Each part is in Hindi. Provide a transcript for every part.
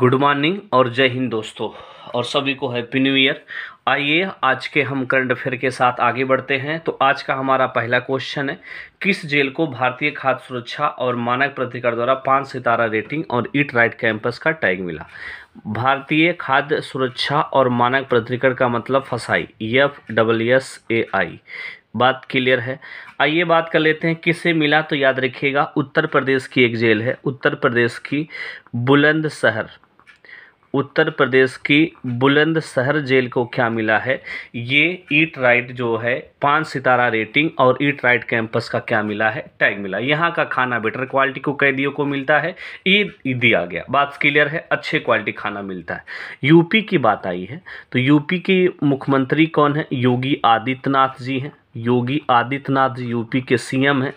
गुड मॉर्निंग और जय हिंद दोस्तों और सभी को हैप्पी न्यू ईयर आइए आज के हम करंट अफेयर के साथ आगे बढ़ते हैं तो आज का हमारा पहला क्वेश्चन है किस जेल को भारतीय खाद्य सुरक्षा और मानक प्रतिकर द्वारा पाँच सितारा रेटिंग और ईट राइट कैंपस का टैग मिला भारतीय खाद्य सुरक्षा और मानक प्रतिकर का मतलब फसाई F W S A I बात क्लियर है आइए बात कर लेते हैं किसे मिला तो याद रखिएगा उत्तर प्रदेश की एक जेल है उत्तर प्रदेश की बुलंद शहर उत्तर प्रदेश की बुलंदशहर जेल को क्या मिला है ये ईट राइट जो है पाँच सितारा रेटिंग और ईट राइट कैंपस का क्या मिला है टैग मिला यहाँ का खाना बेटर क्वालिटी को कैदियों को मिलता है ईद दिया गया बात क्लियर है अच्छे क्वालिटी खाना मिलता है यूपी की बात आई है तो यूपी के मुख्यमंत्री कौन है योगी आदित्यनाथ जी हैं योगी आदित्यनाथ यूपी के सीएम हैं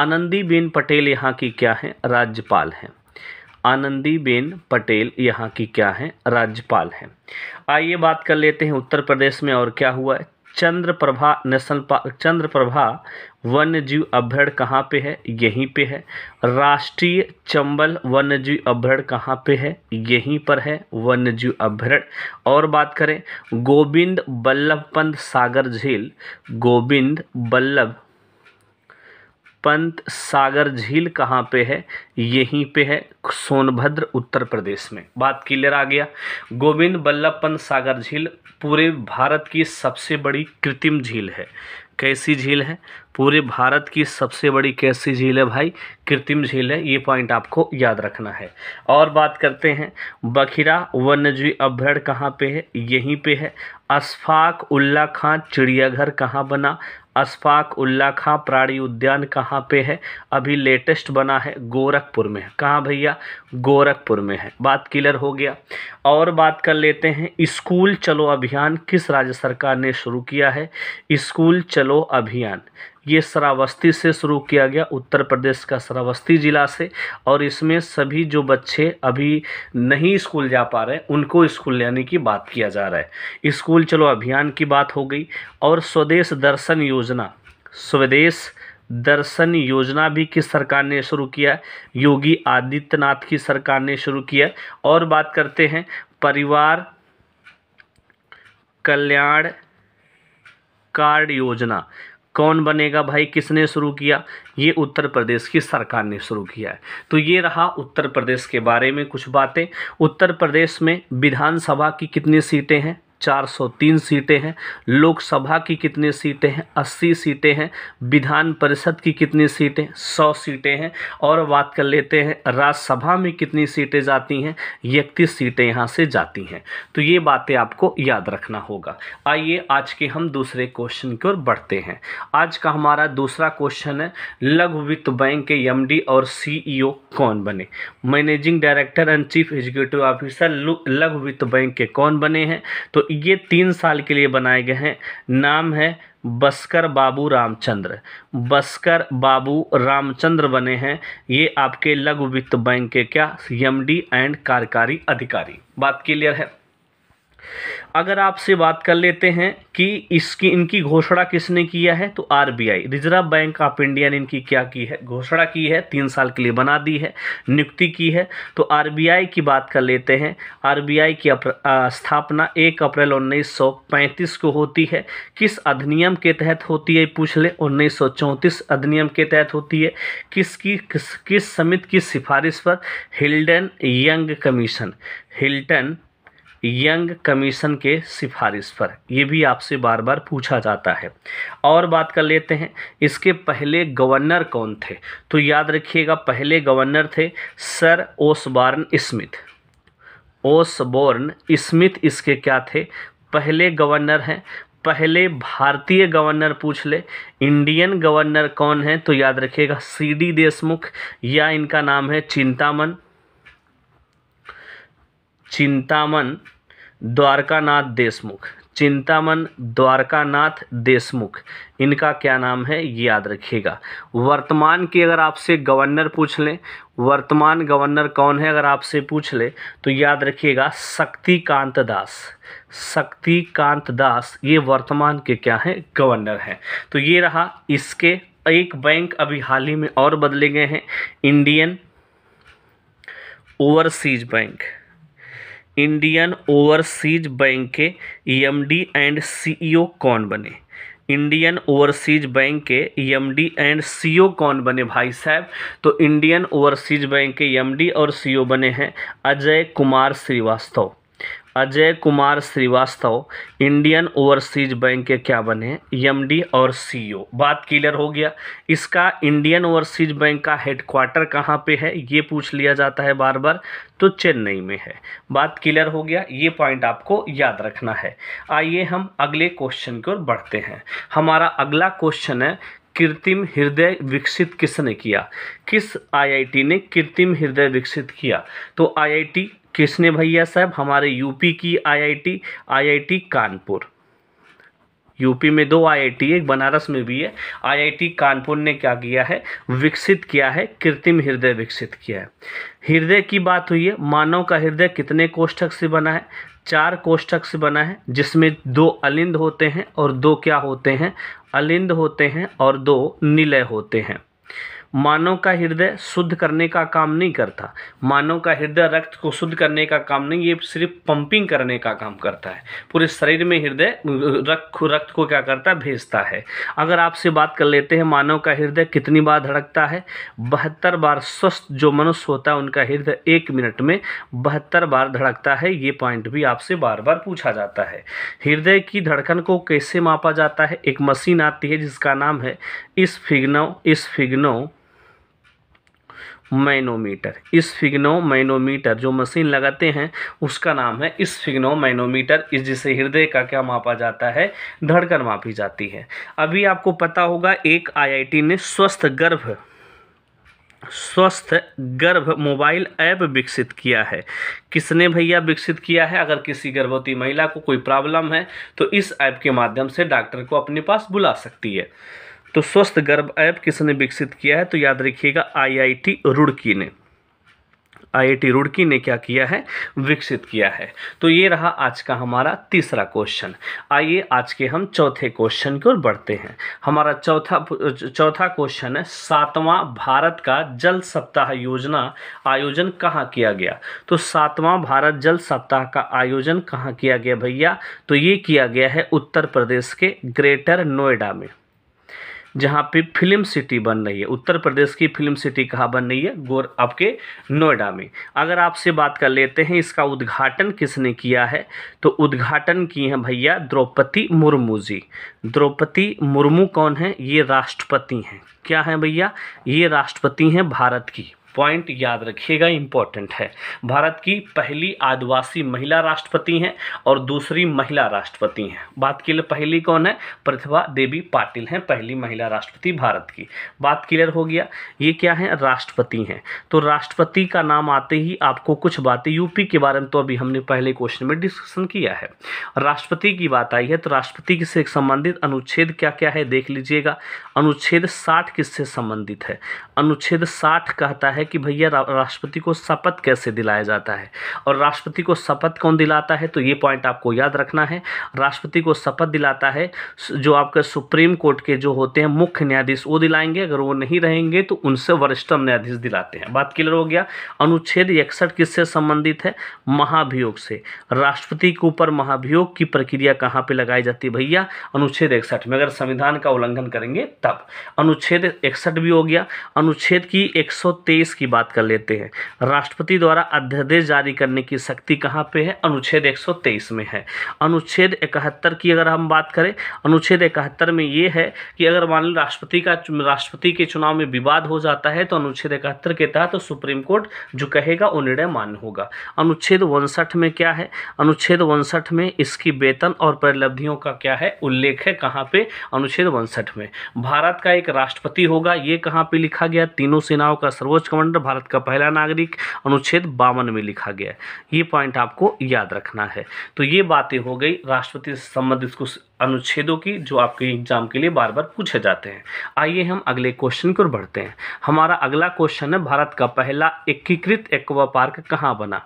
आनंदीबेन पटेल यहाँ की क्या हैं राज्यपाल हैं आनंदीबेन पटेल यहाँ की क्या हैं राज्यपाल हैं आइए बात कर लेते हैं उत्तर प्रदेश में और क्या हुआ है चंद्रप्रभा नेशनल पार्क चंद्रप्रभा वन्य जीव अभ्यारण्य कहाँ पे है यहीं पे है राष्ट्रीय चंबल वन्य जीव अभ्यारण्य कहाँ पे है यहीं पर है वन्य जीव अभ्यारण्य और बात करें गोविंद बल्लभ पंत सागर झील गोविंद बल्लभ पंत सागर झील कहाँ पे है यहीं पे है सोनभद्र उत्तर प्रदेश में बात क्लियर आ गया गोविंद बल्लभ पंत सागर झील पूरे भारत की सबसे बड़ी कृत्रिम झील है कैसी झील है पूरे भारत की सबसे बड़ी कैसी झील है भाई कृत्रिम झील है ये पॉइंट आपको याद रखना है और बात करते हैं बखीरा वन्यजीव अभ्यारण्य कहाँ पे है यहीं पे है अशफाक उल्ला खां चिड़ियाघर कहाँ बना अशफाक उल्ला खां प्राणी उद्यान कहाँ पे है अभी लेटेस्ट बना है गोरखपुर में है कहाँ भैया गोरखपुर में है बात क्लियर हो गया और बात कर लेते हैं स्कूल चलो अभियान किस राज्य सरकार ने शुरू किया है स्कूल चलो अभियान ये श्रावस्ती से शुरू किया गया उत्तर प्रदेश का श्रावस्ती ज़िला से और इसमें सभी जो बच्चे अभी नहीं स्कूल जा पा रहे उनको स्कूल लेने की बात किया जा रहा है स्कूल चलो अभियान की बात हो गई और स्वदेश दर्शन योजना स्वदेश दर्शन योजना भी किस सरकार ने शुरू किया योगी आदित्यनाथ की सरकार ने शुरू किया और बात करते हैं परिवार कल्याण कार्ड योजना कौन बनेगा भाई किसने शुरू किया ये उत्तर प्रदेश की सरकार ने शुरू किया है तो ये रहा उत्तर प्रदेश के बारे में कुछ बातें उत्तर प्रदेश में विधानसभा की कितनी सीटें हैं 403 सीटें हैं लोकसभा की कितनी सीटें हैं 80 सीटें हैं विधान परिषद की कितनी सीटें 100 सीटें हैं और बात कर लेते हैं राज्यसभा में कितनी सीटें जाती हैं इकतीस सीटें यहाँ से जाती हैं तो ये बातें आपको याद रखना होगा आइए आज के हम दूसरे क्वेश्चन की ओर बढ़ते हैं आज का हमारा दूसरा क्वेश्चन है लघु वित्त बैंक के एम और सी कौन बने managing director and chief executive officer लघु वित्त बैंक के कौन बने हैं तो ये तीन साल के लिए बनाए गए हैं नाम है बस्कर बाबू रामचंद्र बस्कर बाबू रामचंद्र बने हैं ये आपके लघु वित्त बैंक के क्या एम एंड कार्यकारी अधिकारी बात क्लियर है अगर आपसे बात कर लेते हैं कि इसकी इनकी घोषणा किसने किया है तो RBI Reserve Bank of India ने इनकी क्या की है घोषणा की है तीन साल के लिए बना दी है नियुक्ति की है तो आरबीआई की बात कर लेते हैं आरबीआई की स्थापना एक अप्रैल उन्नीस को होती है किस अधिनियम के तहत होती है पूछ ले उन्नीस अधिनियम के तहत होती है किसकी किस किस समिति की सिफारिश पर Hilton Young commission Hilton Young commission के सिफारिश पर ये भी आपसे बार बार पूछा जाता है और बात कर लेते हैं इसके पहले गवर्नर कौन थे तो याद रखिएगा पहले गवर्नर थे sir Osborne Smith Osborne Smith इसके क्या थे पहले गवर्नर हैं पहले भारतीय गवर्नर पूछ ले इंडियन गवर्नर कौन है तो याद रखिएगा सी डी देशमुख या इनका नाम है चिंतामन चिंतामन द्वारकानाथ देशमुख चिंतामन द्वारकानाथ देशमुख इनका क्या नाम है याद रखिएगा वर्तमान की अगर आपसे गवर्नर पूछ लें वर्तमान गवर्नर कौन है अगर आपसे पूछ ले तो याद रखिएगा शक्तिकांत दास शक्तिकांत दास ये वर्तमान के क्या हैं गवर्नर हैं तो ये रहा इसके एक बैंक अभी हाल ही में और बदले गए हैं Indian Overseas Bank Indian Overseas Bank के एमडी एंड सीईओ कौन बने इंडियन ओवरसीज बैंक के एमडी एंड सीईओ कौन बने भाई साहब तो इंडियन ओवरसीज बैंक के एमडी e और सीईओ e बने हैं Ajay Kumar Shrivastava Ajay Kumar Shrivastava Indian Overseas Bank के क्या बने एमडी और सीईओ बात क्लियर हो गया इसका इंडियन ओवरसीज बैंक का हेडक्वार्टर कहाँ पे है ये पूछ लिया जाता है बार बार तो चेन्नई में है बात क्लियर हो गया ये पॉइंट आपको याद रखना है आइए हम अगले क्वेश्चन की ओर बढ़ते हैं हमारा अगला क्वेश्चन है कृत्रिम हृदय विकसित किसने किया किस आईआईटी ने कृत्रिम हृदय विकसित किया तो आईआईटी किसने भैया साहब हमारे यूपी की आईआईटी आईआईटी कानपुर यूपी में दो आईआईटी एक बनारस में भी है आईआईटी कानपुर ने क्या किया है विकसित किया है कृत्रिम हृदय विकसित किया है हृदय की बात हुई है मानव का हृदय कितने कोष्ठक से बना है चार कोष्ठक से बना है जिसमें दो अलिंद होते हैं और दो क्या होते हैं अलिंद होते हैं और दो निलय होते हैं मानव का हृदय शुद्ध करने का काम नहीं करता मानव का हृदय रक्त को शुद्ध करने का काम नहीं ये सिर्फ पंपिंग करने का काम करता है पूरे शरीर में हृदय रक्त रक्त को क्या करता है भेजता है अगर आपसे बात कर लेते हैं मानव का हृदय कितनी बार धड़कता है बहत्तर बार स्वस्थ जो मनुष्य होता है उनका हृदय एक मिनट में बहत्तर बार धड़कता है ये पॉइंट भी आपसे बार बार पूछा जाता है हृदय की धड़कन को कैसे मापा जाता है एक मशीन आती है जिसका नाम है इस फिग्नो इस फिग्नो मैनोमीटर इस फिग्नो मैनोमीटर जो मशीन लगाते हैं उसका नाम है इस फिग्नो मैनोमीटर इस जिसे हृदय का क्या मापा जाता है धड़कन मापी जाती है अभी आपको पता होगा एक आईआईटी ने स्वस्थ गर्भ स्वस्थ गर्भ मोबाइल ऐप विकसित किया है किसने भैया विकसित किया है अगर किसी गर्भवती महिला को कोई प्रॉब्लम है तो इस ऐप के माध्यम से डॉक्टर को अपने पास बुला सकती है तो स्वस्थ गर्भ ऐप किसने विकसित किया है तो याद रखिएगा आईआईटी रुड़की ने आईआईटी रुड़की ने क्या किया है विकसित किया है तो ये रहा आज का हमारा तीसरा क्वेश्चन आइए आज के हम चौथे क्वेश्चन की ओर बढ़ते हैं हमारा चौथा चौथा क्वेश्चन है सातवां भारत का जल सप्ताह योजना आयोजन कहाँ किया गया तो सातवां भारत जल सप्ताह का आयोजन कहाँ किया गया भैया तो ये किया गया है उत्तर प्रदेश के ग्रेटर नोएडा में जहाँ पे फिल्म सिटी बन रही है उत्तर प्रदेश की फिल्म सिटी कहाँ बन रही है गोर आपके नोएडा में अगर आपसे बात कर लेते हैं इसका उद्घाटन किसने किया है तो उद्घाटन किए हैं भैया द्रौपदी मुर्मू जी द्रौपदी मुर्मू कौन है ये राष्ट्रपति हैं क्या हैं भैया ये राष्ट्रपति हैं भारत की पॉइंट याद रखिएगा इंपॉर्टेंट है भारत की पहली आदिवासी महिला राष्ट्रपति हैं और दूसरी महिला राष्ट्रपति हैं बात क्लियर पहली कौन है प्रतिभा देवी पाटिल हैं पहली महिला राष्ट्रपति भारत की बात क्लियर हो गया ये क्या है राष्ट्रपति हैं तो राष्ट्रपति का नाम आते ही आपको कुछ बातें यूपी के बारे में तो अभी हमने पहले क्वेश्चन में डिस्कशन किया है राष्ट्रपति की बात आई है तो राष्ट्रपति से संबंधित अनुच्छेद क्या क्या है देख लीजिएगा अनुच्छेद साठ किससे संबंधित है अनुच्छेद साठ कहता है है कि भैया राष्ट्रपति को शपथ कैसे दिलाया जाता है और राष्ट्रपति को शपथ कौन दिलाता है तो ये पॉइंट आपको याद रखना है राष्ट्रपति को शपथ दिलाता है जो आपके सुप्रीम कोर्ट के जो होते हैं मुख्य न्यायाधीश वो दिलाएंगे अगर वो नहीं रहेंगे तो उनसे वरिष्ठतम न्यायाधीश दिलाते हैं बात क्लियर हो गया अनुच्छेद इकसठ किससे संबंधित है महाभियोग से राष्ट्रपति के ऊपर महाभियोग की प्रक्रिया कहाँ पर लगाई जाती है भैया अनुच्छेद इकसठ में अगर संविधान का उल्लंघन करेंगे तब अनुच्छेद इकसठ भी हो गया अनुच्छेद की 123 119 की बात कर लेते हैं राष्ट्रपति द्वारा अध्यादेश जारी करने की शक्ति कहाँ पे है अनुच्छेद 123 में है अनुच्छेद इकहत्तर की अगर हम बात करें अनुच्छेद इकहत्तर में ये है कि अगर मान लो राष्ट्रपति का राष्ट्रपति के चुनाव में विवाद हो जाता है तो अनुच्छेद इकहत्तर के तहत तो सुप्रीम कोर्ट जो कहेगा वो निर्णय मान्य होगा अनुच्छेद उनसठ में क्या है अनुच्छेद उनसठ में इसकी वेतन और परिलब्धियों का क्या है उल्लेख है कहाँ पे अनुच्छेद उनसठ में भारत का एक राष्ट्रपति होगा ये कहाँ पे लिखा गया तीनों सेनाओं का सर्वोच्च कमांड मंडल भारत का पहला नागरिक अनुच्छेद बावन में लिखा गया ये पॉइंट आपको याद रखना है तो ये बातें हो गई राष्ट्रपति से संबंधित कुछ अनुच्छेदों की जो आपके एग्जाम के लिए बार बार पूछे जाते हैं आइए हम अगले क्वेश्चन की ओर बढ़ते हैं हमारा अगला क्वेश्चन है भारत का पहला एकीकृत एक्वा पार्क कहाँ बना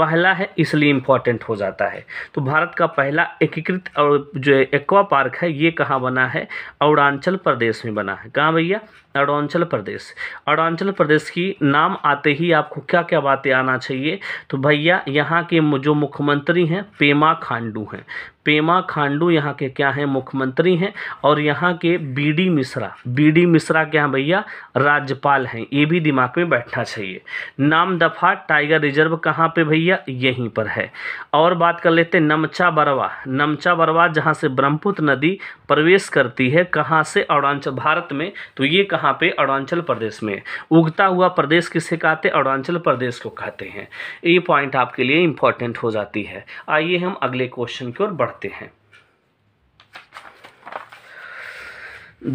पहला है इसलिए इम्पॉर्टेंट हो जाता है तो भारत का पहला एकीकृत और जो एक्वा पार्क है ये कहाँ बना है अरुणाचल प्रदेश में बना है कहाँ भैया अरुणाचल प्रदेश अरुणाचल प्रदेश की नाम आते ही आपको क्या क्या बातें आना चाहिए तो भैया यहाँ के जो मुख्यमंत्री हैं पेमा खांडू हैं पेमा खांडू यहाँ के क्या हैं मुख्यमंत्री हैं और यहाँ के बीडी मिश्रा बीडी मिश्रा क्या यहाँ भैया राज्यपाल हैं ये भी दिमाग में बैठना चाहिए नाम दफा टाइगर रिजर्व कहाँ पे भैया यहीं पर है और बात कर लेते हैं नमचा बरवा नमचा बरवा जहाँ से ब्रह्मपुत्र नदी प्रवेश करती है कहाँ से अरुणाचल भारत में तो ये कहाँ पे अरुणाचल प्रदेश में उगता हुआ प्रदेश किसे कहते हैं अरुणाचल प्रदेश को कहते हैं ये पॉइंट आपके लिए इंपॉर्टेंट हो जाती है आइए हम अगले क्वेश्चन की ओर बढ़ पढ़ते हैं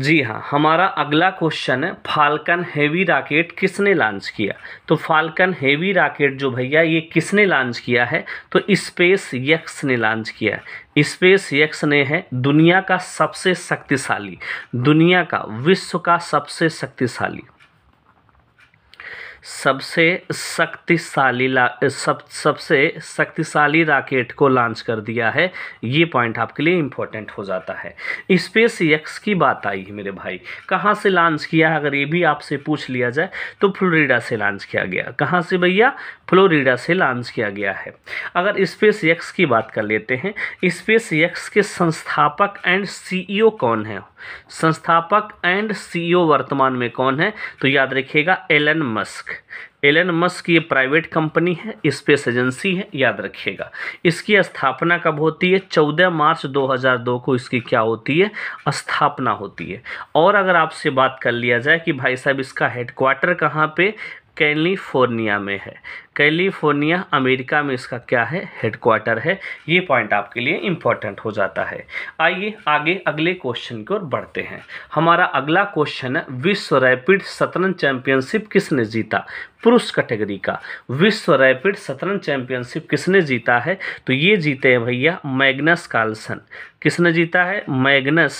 जी हाँ हमारा अगला क्वेश्चन है फाल्कन हेवी रॉकेट किसने लॉन्च किया तो फाल्कन हेवी रॉकेट जो भैया ये किसने लॉन्च किया है तो स्पेस यक्स ने लॉन्च किया स्पेस यक्स ने है दुनिया का सबसे शक्तिशाली दुनिया का विश्व का सबसे शक्तिशाली सबसे शक्तिशाली सब सबसे शक्तिशाली राकेट को लॉन्च कर दिया है ये पॉइंट आपके लिए इम्पोर्टेंट हो जाता है स्पेस एक्स की बात आई है मेरे भाई कहाँ से लॉन्च किया अगर ये भी आपसे पूछ लिया जाए तो फ्लोरिडा से लॉन्च किया गया कहाँ से भैया फ्लोरिडा से लॉन्च किया गया है अगर स्पेस एक्स की बात कर लेते हैं स्पेस एक्स के संस्थापक एंड सीईओ कौन है संस्थापक एंड सीईओ वर्तमान में कौन है तो याद रखिएगा एलन मस्क एलन मस्क ये प्राइवेट कंपनी है स्पेस एजेंसी है याद रखिएगा इसकी स्थापना कब होती है 14 मार्च 2002 को इसकी क्या होती है स्थापना होती है और अगर आपसे बात कर लिया जाए कि भाई साहब इसका हेडक्वार्टर कहाँ पे कैलिफोर्निया में है कैलिफोर्निया अमेरिका में इसका क्या है हेडक्वार्टर है ये पॉइंट आपके लिए इम्पॉर्टेंट हो जाता है आइए आगे अगले क्वेश्चन की ओर बढ़ते हैं हमारा अगला क्वेश्चन है विश्व रैपिड शतरंज चैंपियनशिप किसने जीता पुरुष कैटेगरी का विश्व रैपिड शतरंज चैंपियनशिप किसने जीता है तो ये जीते हैं भैया मैग्नस कार्लसन किसने जीता है मैग्नस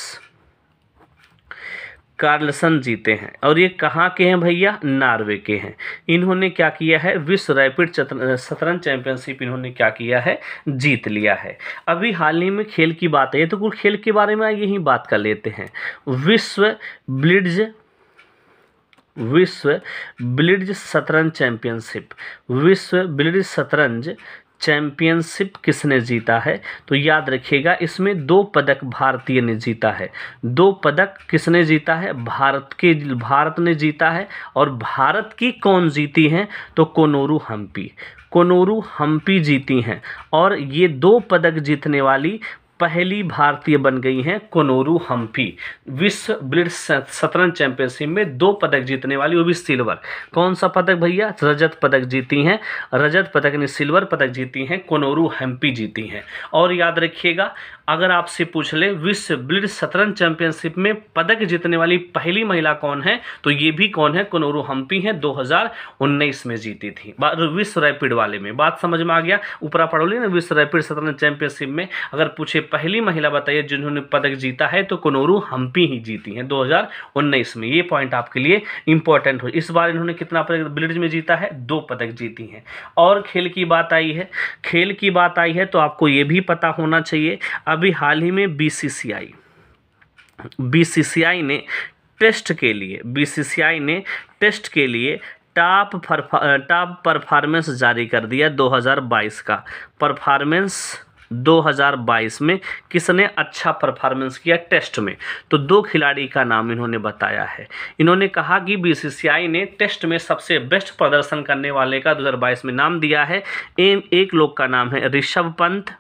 कार्लसन जीते हैं और ये कहाँ के हैं भैया नॉर्वे के हैं इन्होंने क्या किया है विश्व रैपिड शतरंज चैंपियनशिप इन्होंने क्या किया है जीत लिया है अभी हाल ही में खेल की बात है तो कुल खेल के बारे में यही बात कर लेते हैं विश्व ब्लिड्ज विश्व ब्लिड्ज शतरंज चैंपियनशिप विश्व ब्लिड्ज शतरंज चैम्पियनशिप किसने जीता है तो याद रखिएगा इसमें दो पदक भारतीय ने जीता है दो पदक किसने जीता है भारत के भारत ने जीता है और भारत की कौन जीती हैं तो कोनोरू हम्पी कोनोरू हम्पी जीती हैं और ये दो पदक जीतने वाली पहली भारतीय बन गई हैं कोनोरू हम्पी विश्व ब्लिट्स शतरंज चैंपियनशिप में दो पदक जीतने वाली वो भी सिल्वर कौन सा पदक भैया रजत पदक जीती हैं रजत पदक ने सिल्वर पदक जीती हैं कोनोरू हम्पी जीती हैं और याद रखिएगा अगर आपसे पूछ ले विश्व ब्लिड शतरंज चैंपियनशिप में पदक जीतने वाली पहली महिला कौन है तो ये भी कौन है कनोरू हम्पी हैं 2019 में जीती थी विश्व रैपिड वाले में बात समझ में आ गया ऊपरा पढ़ो ना विश्व रैपिड शतरंज चैंपियनशिप में अगर पूछे पहली महिला बताइए जिन्होंने पदक जीता है तो कनोरू हम्पी ही जीती हजार उन्नीस में ये पॉइंट आपके लिए इंपॉर्टेंट हो इस बार इन्होंने कितना पदक ब्लिड में जीता है दो पदक जीती हैं और खेल की बात आई है खेल की बात आई है तो आपको ये भी पता होना चाहिए अभी हाल ही में बीसीसीआई बीसीसीआई ने टेस्ट के लिए बीसीसीआई ने टेस्ट के लिए टॉप टॉप परफॉर्मेंस जारी कर दिया 2022 का परफॉर्मेंस 2022 में किसने अच्छा परफॉर्मेंस किया टेस्ट में तो दो खिलाड़ी का नाम इन्होंने बताया है इन्होंने कहा कि बीसीसीआई ने टेस्ट में सबसे बेस्ट प्रदर्शन करने वाले का 2022 में नाम दिया है एक लोग का नाम है ऋषभ पंत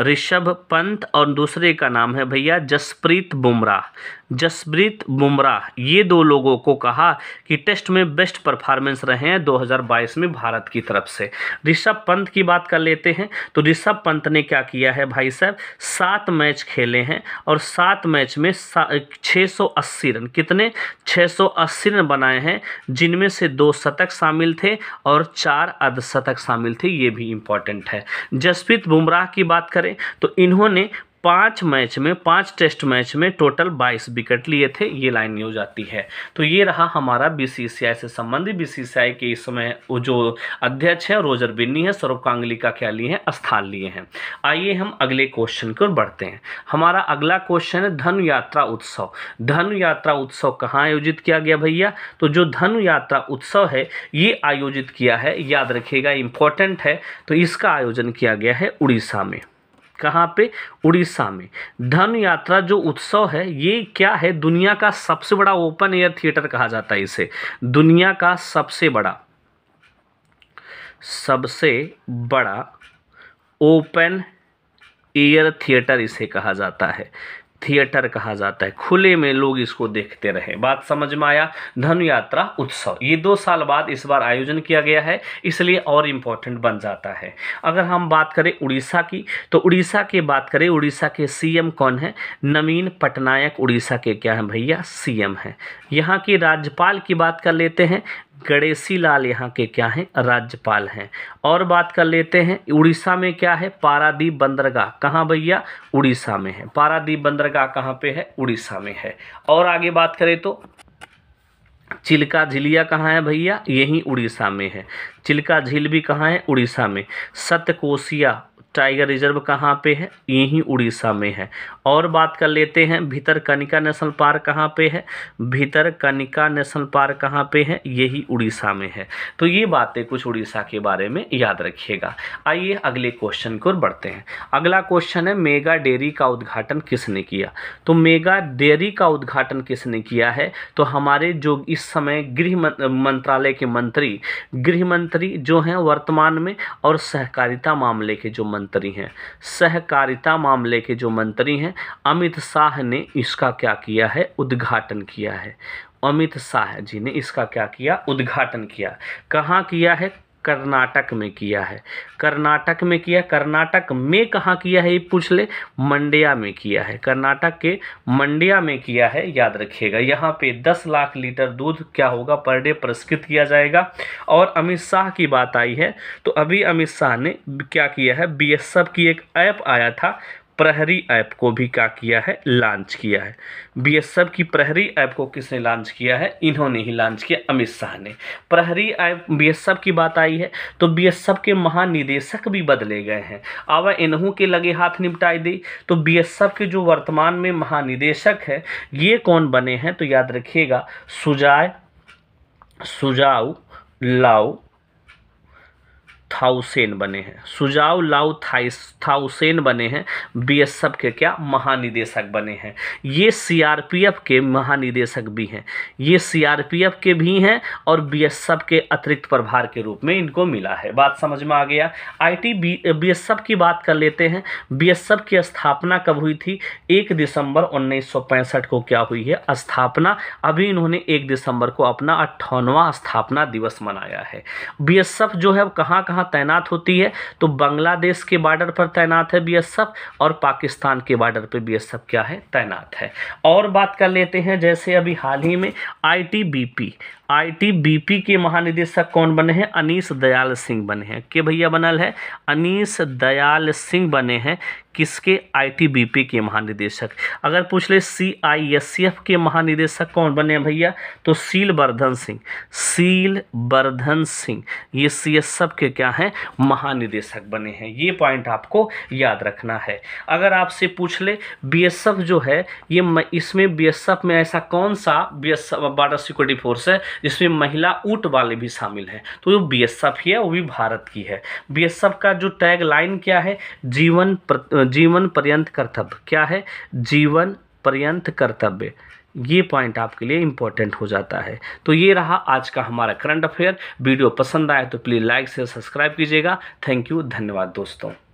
ऋषभ पंत और दूसरे का नाम है भैया जसप्रीत बुमराह जसप्रीत बुमराह ये दो लोगों को कहा कि टेस्ट में बेस्ट परफॉर्मेंस रहे हैं 2022 में भारत की तरफ से ऋषभ पंत की बात कर लेते हैं तो ऋषभ पंत ने क्या किया है भाई साहब सात मैच खेले हैं और सात मैच में छः रन कितने 680 रन बनाए हैं जिनमें से दो शतक शामिल थे और चार अर्धशतक शामिल थे ये भी इम्पॉर्टेंट है जसप्रीत बुमराह की बात करें तो इन्होंने पाँच मैच में पाँच टेस्ट मैच में टोटल बाईस विकेट लिए थे ये लाइन न्यूज आती है तो ये रहा हमारा बीसीसीआई से संबंधित बीसीसीआई के इस समय जो अध्यक्ष है रोजर बिन्नी है सौरभ का क्या लिए हैं स्थान लिए हैं आइए हम अगले क्वेश्चन की ओर बढ़ते हैं हमारा अगला क्वेश्चन है धनु यात्रा उत्सव धनु यात्रा उत्सव कहाँ आयोजित किया गया भैया तो जो धनु यात्रा उत्सव है ये आयोजित किया है याद रखिएगा इंपॉर्टेंट है तो इसका आयोजन किया गया है उड़ीसा में कहाँ पे उड़ीसा में धन यात्रा जो उत्सव है ये क्या है दुनिया का सबसे बड़ा ओपन एयर थिएटर कहा जाता है इसे दुनिया का सबसे बड़ा सबसे बड़ा ओपन एयर थिएटर इसे कहा जाता है थिएटर कहा जाता है खुले में लोग इसको देखते रहे बात समझ में आया धनु यात्रा उत्सव ये दो साल बाद इस बार आयोजन किया गया है इसलिए और इम्पोर्टेंट बन जाता है अगर हम बात करें उड़ीसा की तो उड़ीसा की बात करें उड़ीसा के सीएम कौन है नवीन पटनायक उड़ीसा के क्या हैं भैया सीएम है यहाँ की राज्यपाल की बात कर लेते हैं गणेशी लाल यहाँ के क्या हैं राज्यपाल हैं और बात कर लेते हैं उड़ीसा में क्या है पारादीप बंदरगाह कहाँ भैया उड़ीसा में है पारादीप बंदरगाह कहाँ पे है उड़ीसा में है और आगे बात करें तो चिल्का झिलिया कहाँ है भैया यही उड़ीसा में है चिल्का झील भी कहाँ है उड़ीसा में सतकोसिया टाइगर रिजर्व कहाँ पे है यही उड़ीसा में है और बात कर लेते हैं भीतर कनिका नेशनल पार्क कहाँ पे है भीतर कनिका नेशनल पार्क कहाँ पे है यही उड़ीसा में है तो ये बातें कुछ उड़ीसा के बारे में याद रखिएगा आइए अगले क्वेश्चन को बढ़ते हैं अगला क्वेश्चन है मेगा डेयरी का उद्घाटन किसने किया तो मेगा डेयरी का उद्घाटन किसने किया है तो हमारे जो इस समय गृह मंत्रालय के मंत्री गृह मंत्री जो हैं वर्तमान में और सहकारिता मामले के जो मंत्री मंत्री हैं सहकारिता मामले के जो मंत्री हैं अमित शाह ने इसका क्या किया है उद्घाटन किया है अमित शाह जी ने इसका क्या किया उद्घाटन किया कहाँ किया है कर्नाटक में किया है कर्नाटक में किया कर्नाटक में कहाँ किया है ये पूछ ले मंडिया में किया है कर्नाटक के मंडिया में किया है याद रखिएगा यहाँ पे दस लाख लीटर दूध क्या होगा पर डे पुरस्कृत किया जाएगा और अमित शाह की बात आई है तो अभी अमित शाह ने क्या किया है बी की एक ऐप आया था प्रहरी ऐप को भी क्या किया है लॉन्च किया है बीएसएफ की प्रहरी ऐप को किसने लॉन्च किया है इन्होंने ही लॉन्च किया अमित शाह ने प्रहरी ऐप बीएसएफ की बात आई है तो बीएसएफ के महानिदेशक भी बदले गए हैं अब इन्हों के लगे हाथ निपटाई दी तो बीएसएफ के जो वर्तमान में महानिदेशक है ये कौन बने हैं तो याद रखिएगा सुजाय सुजाऊ लाओ थाउसेन बने हैं सुजाव लाउ थाउसेन बने हैं बीएसएफ के क्या महानिदेशक बने हैं ये सीआरपीएफ के महानिदेशक भी हैं ये सीआरपीएफ के भी हैं और बीएसएफ के अतिरिक्त प्रभार के रूप में इनको मिला है बात समझ में आ गया आईटी एफ की बात कर लेते हैं एफ की स्थापना कब हुई थी एक दिसंबर पैंसठ को क्या हुई है स्थापना अभी इन्होंने एक दिसंबर को अपना अट्ठावनवा स्थापना दिवस मनाया है एफ जो है कहाँ कहाँ तैनात होती है तो बांग्लादेश के बॉर्डर पर तैनात है बीएसएफ और पाकिस्तान के बॉर्डर पर बीएसएफ क्या है तैनात है और बात कर लेते हैं जैसे अभी हाल ही में आईटीबीपी आईटीबीपी के महानिदेशक कौन बने हैं अनीस दयाल सिंह बने हैं के भैया बनल है अनीस दयाल सिंह बने हैं किसके आईटीबीपी के महानिदेशक अगर पूछ ले सीआईएसएफ के महानिदेशक कौन बने हैं भैया तो सील वर्धन सिंह सील वर्धन सिंह ये सी के क्या हैं महानिदेशक बने हैं ये पॉइंट आपको याद रखना है अगर आपसे पूछ ले बी जो है ये इसमें बी में ऐसा कौन सा एस बॉर्डर सिक्योरिटी फोर्स है जिसमें महिला ऊट वाले भी शामिल हैं तो जो बी ही है वो भी भारत की है बी का जो टैग लाइन क्या है जीवन प्र, जीवन पर्यंत कर्तव्य क्या है जीवन पर्यंत कर्तव्य ये पॉइंट आपके लिए इंपॉर्टेंट हो जाता है तो ये रहा आज का हमारा करंट अफेयर वीडियो पसंद आए तो प्लीज़ लाइक शेयर सब्सक्राइब कीजिएगा थैंक यू धन्यवाद दोस्तों